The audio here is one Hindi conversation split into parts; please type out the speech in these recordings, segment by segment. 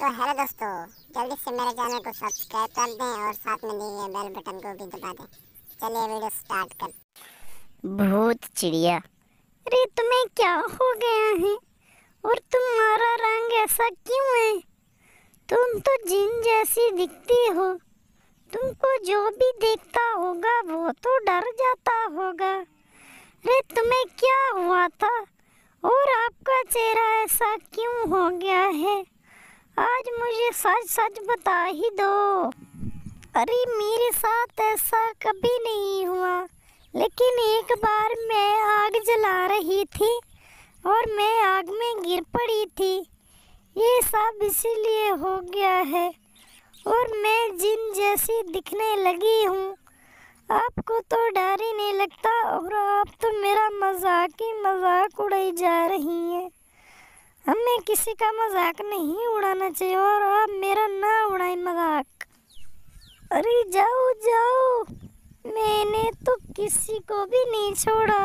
तो हेलो दोस्तों जल्दी से मेरे चैनल को सब्सक्राइब कर दें और साथ में दिए बेल बटन को भी दबा दें चलिए वीडियो स्टार्ट कर भूत चिड़िया अरे तुम्हें क्या हो गया है और तुम्हारा रंग ऐसा क्यों है तुम तो जिन जैसी दिखती हो तुमको जो भी देखता होगा वो तो डर जाता होगा अरे तुम्हें क्या हुआ था और आपका चेहरा ऐसा क्यों हो गया है आज मुझे सच सच बता ही दो अरे मेरे साथ ऐसा कभी नहीं हुआ लेकिन एक बार मैं आग जला रही थी और मैं आग में गिर पड़ी थी ये सब इसीलिए हो गया है और मैं जिन जैसी दिखने लगी हूँ आपको तो डर ही नहीं लगता और आप तो मेरा मजाक ही मजाक उड़ाई जा रही हैं हमें किसी का मजाक नहीं उड़ाना चाहिए और आप मेरा ना उड़ाए मजाक अरे जाओ जाओ मैंने तो किसी को भी नहीं छोड़ा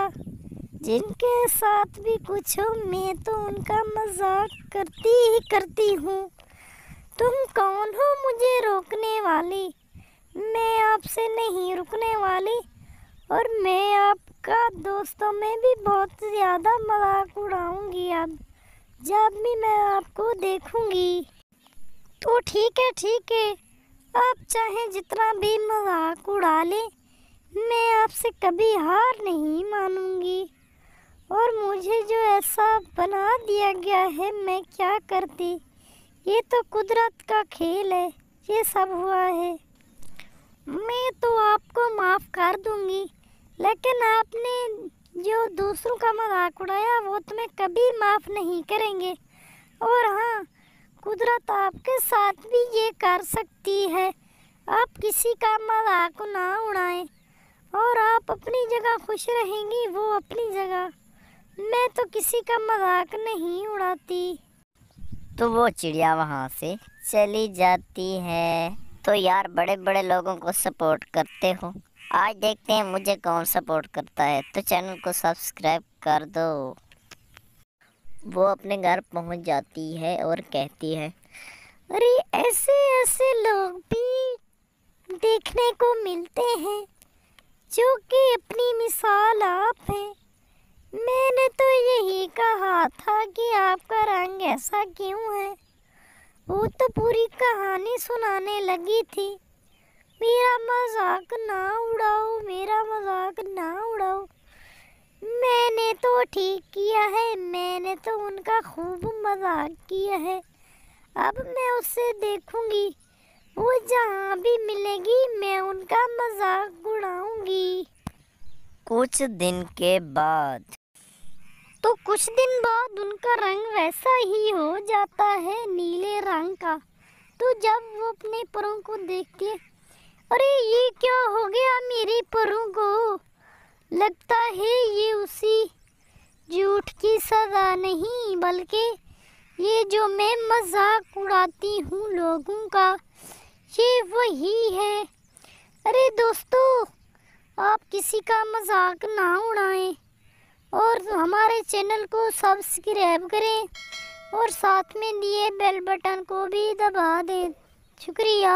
जिनके साथ भी कुछ हो मैं तो उनका मजाक करती ही करती हूँ तुम कौन हो मुझे रोकने वाली मैं आपसे नहीं रुकने वाली और मैं आपका दोस्तों में भी बहुत ज़्यादा मजाक उड़ाऊँगी अब जब भी मैं आपको देखूंगी तो ठीक है ठीक है आप चाहे जितना भी मजाक उड़ा लें मैं आपसे कभी हार नहीं मानूंगी और मुझे जो ऐसा बना दिया गया है मैं क्या करती ये तो कुदरत का खेल है ये सब हुआ है मैं तो आपको माफ़ कर दूंगी लेकिन आपने दूसरों का मजाक उड़ाया वो तुम्हें कभी माफ़ नहीं करेंगे और हाँ कुदरत आपके साथ भी ये कर सकती है आप किसी का मजाक ना उड़ाएं और आप अपनी जगह खुश रहेंगी वो अपनी जगह मैं तो किसी का मजाक नहीं उड़ाती तो वो चिड़िया वहाँ से चली जाती है तो यार बड़े बड़े लोगों को सपोर्ट करते हो आज देखते हैं मुझे कौन सपोर्ट करता है तो चैनल को सब्सक्राइब कर दो वो अपने घर पहुंच जाती है और कहती है अरे ऐसे ऐसे लोग भी देखने को मिलते हैं जो कि अपनी मिसाल आप हैं मैंने तो यही कहा था कि आपका रंग ऐसा क्यों है वो तो पूरी कहानी सुनाने लगी थी मेरा मजाक ना उड़ाओ मेरा मजाक ना उड़ाओ मैंने तो ठीक किया है मैंने तो उनका खूब मजाक किया है अब मैं उसे देखूंगी वो जहाँ भी मिलेगी मैं उनका मजाक उड़ाऊंगी कुछ दिन के बाद तो कुछ दिन बाद उनका रंग वैसा ही हो जाता है नीले रंग का तो जब वो अपने परों को देखती है अरे ये क्या हो गया मेरे परों को लगता है ये उसी झूठ की सजा नहीं बल्कि ये जो मैं मजाक उड़ाती हूँ लोगों का ये वही है अरे दोस्तों आप किसी का मजाक ना उड़ाएं और हमारे चैनल को सब्सक्राइब करें और साथ में दिए बेल बटन को भी दबा दें शुक्रिया